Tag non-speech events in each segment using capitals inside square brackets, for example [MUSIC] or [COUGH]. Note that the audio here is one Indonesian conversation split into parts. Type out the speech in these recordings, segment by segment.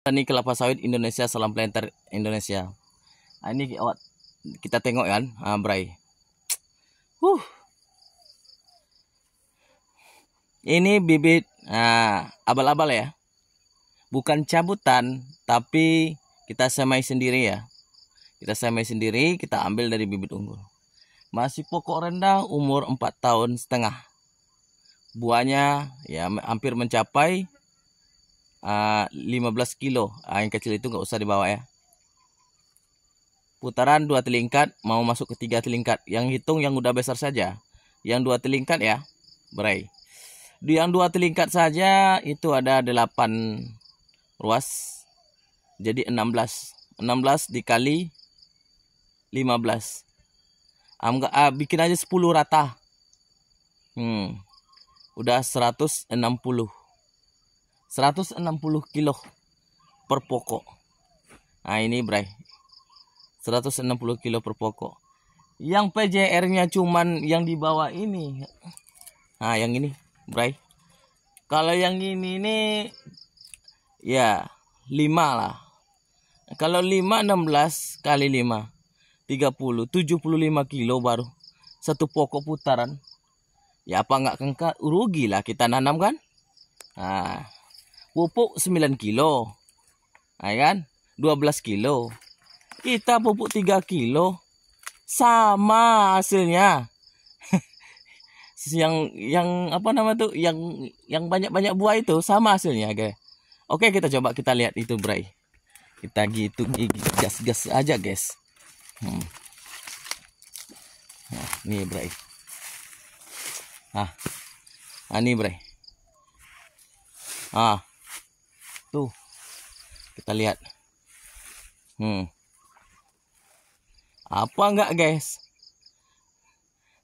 Tani kelapa sawit Indonesia Salam Planter Indonesia. Nah, ini kita tengok kan, ah, Bray. Huh. Ini bibit abal ah, abal-abal ya. Bukan cabutan, tapi kita semai sendiri ya. Kita semai sendiri, kita ambil dari bibit unggul. Masih pokok rendah umur 4 tahun setengah. Buahnya ya hampir mencapai 15 ah, kilo uh, yang kecil itu nggak usah dibawa ya putaran dua telingkat mau masuk ke tiga telingkat yang hitung yang udah besar saja yang dua telingkat ya berai di yang dua telingkat saja itu ada 8 ruas jadi 16 16 dikali 15 Amga, ah, ah, bikin aja 10 rata hmm. udah 160 160 kilo per pokok nah ini bray 160 kilo per pokok yang PJR nya cuman yang di bawah ini nah yang ini bray kalau yang ini nih. ya 5 lah kalau 5 16 kali 5 30 75 kilo baru satu pokok putaran ya apa nggak rugi lah kita nanam kan nah pupuk 9 kilo Ayo ya kan 12 kilo kita pupuk 3 kilo sama hasilnya [LAUGHS] yang yang apa nama tuh yang yang banyak-banyak buah itu sama hasilnya guys oke kita coba kita lihat itu Bray kita gitu gas-gas aja guys hmm. nah, nih Bray ah ini ah, Bray ah Tuh. Kita lihat. Hmm. Apa enggak, guys?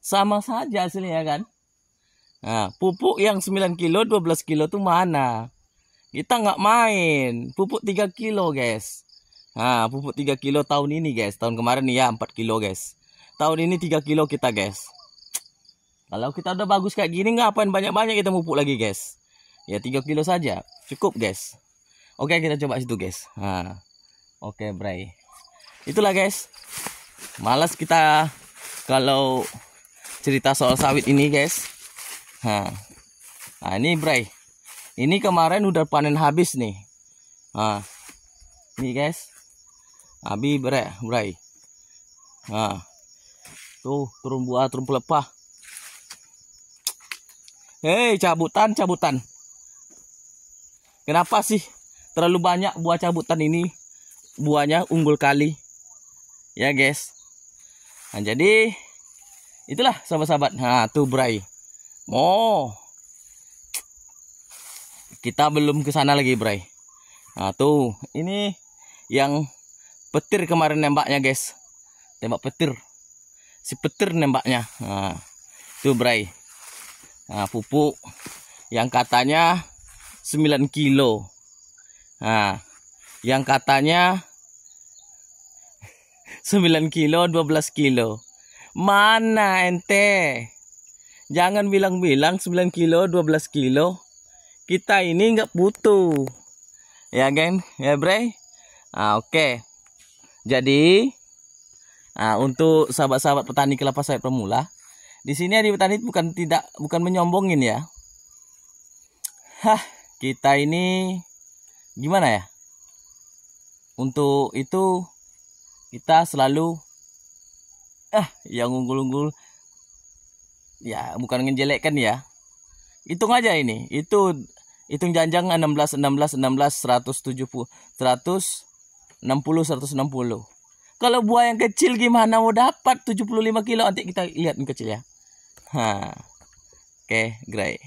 Sama saja hasilnya kan? Nah, pupuk yang 9 kilo, 12 kilo tuh mana? Kita enggak main. Pupuk 3 kilo, guys. Nah, pupuk 3 kilo tahun ini, guys. Tahun kemarin ya 4 kilo, guys. Tahun ini 3 kilo kita, guys. Kalau kita udah bagus kayak gini, ngapain banyak-banyak kita pupuk lagi, guys. Ya, 3 kilo saja. Cukup, guys. Oke, kita coba situ, guys. Nah. Oke, Bray. Itulah, guys. Malas kita kalau cerita soal sawit ini, guys. Nah. Nah, ini Bray. Ini kemarin udah panen habis nih. Nah. ini guys. Abi Bray, Bray. Nah. Tuh, terumbu ah, terumbu lepah. Hei, cabutan, cabutan. Kenapa sih terlalu banyak buah cabutan ini buahnya unggul kali ya guys nah jadi itulah sahabat-sahabat nah tuh Bray oh kita belum ke sana lagi Bray nah tuh ini yang petir kemarin nembaknya guys tembak petir si petir nembaknya nah, tuh Bray nah pupuk yang katanya 9 kilo Nah, yang katanya 9 [LAUGHS] kilo, 12 kilo. Mana ente? Jangan bilang-bilang 9 kilo, 12 kilo. Kita ini nggak butuh. Ya, geng? Ya, bre? Nah, oke. Jadi, nah, untuk sahabat-sahabat petani kelapa sawit pemula, di sini di petani bukan tidak bukan menyombongin ya. Hah, kita ini gimana ya untuk itu kita selalu ah yang unggul-unggul ya bukan ngejelekkan ya hitung aja ini itu hitung janjang 16 16 16 170 160 160 kalau buah yang kecil gimana mau dapat 75 kilo nanti kita lihat yang kecil ya ha oke okay, great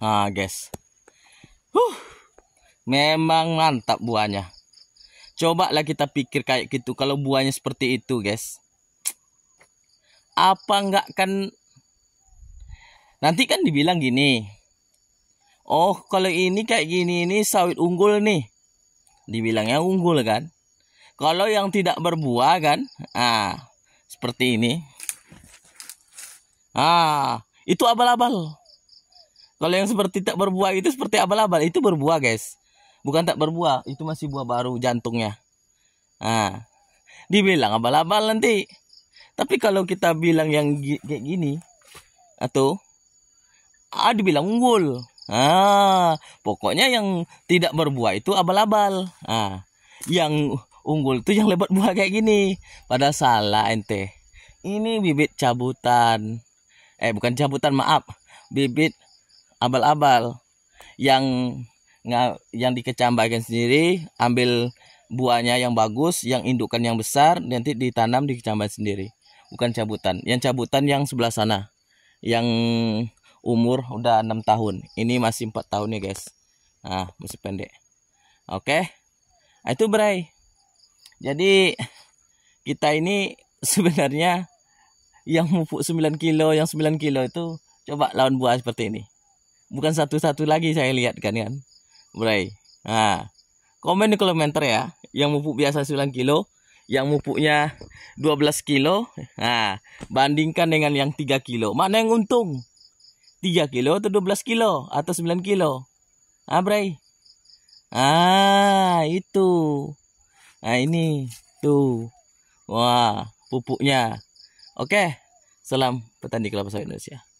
ha guys huh Memang mantap buahnya. Coba lah kita pikir kayak gitu. Kalau buahnya seperti itu guys. Apa enggak kan. Nanti kan dibilang gini. Oh kalau ini kayak gini ini sawit unggul nih. Dibilangnya unggul kan. Kalau yang tidak berbuah kan, ah seperti ini. Ah, itu abal-abal. Kalau yang seperti tak berbuah itu seperti abal-abal, itu berbuah, guys bukan tak berbuah itu masih buah baru jantungnya nah dibilang abal-abal nanti tapi kalau kita bilang yang kayak gini atau ah dibilang unggul ah pokoknya yang tidak berbuah itu abal-abal ah yang unggul itu yang lebat buah kayak gini pada salah ente ini bibit cabutan eh bukan cabutan maaf bibit abal-abal yang yang dikecambahkan sendiri ambil buahnya yang bagus yang indukan yang besar nanti ditanam di kecambah sendiri bukan cabutan yang cabutan yang sebelah sana yang umur udah enam tahun ini masih empat tahun ya guys nah masih pendek oke nah, itu berai jadi kita ini [LAUGHS] sebenarnya yang mupuk 9 kilo, yang 9 kilo itu coba lawan buah seperti ini. Bukan satu-satu lagi saya lihat kan kan. Bray. Nah, komen di kolom komentar ya. Yang pupuk biasa 9 kilo, yang mupuknya 12 kilo. Nah, bandingkan dengan yang 3 kilo. Mana yang untung? 3 kilo atau 12 kilo atau 9 kilo? Ah, Bray. Ah, itu. Nah, ini tuh. Wah, pupuknya. Oke. Salam petani kelapa sawit Indonesia.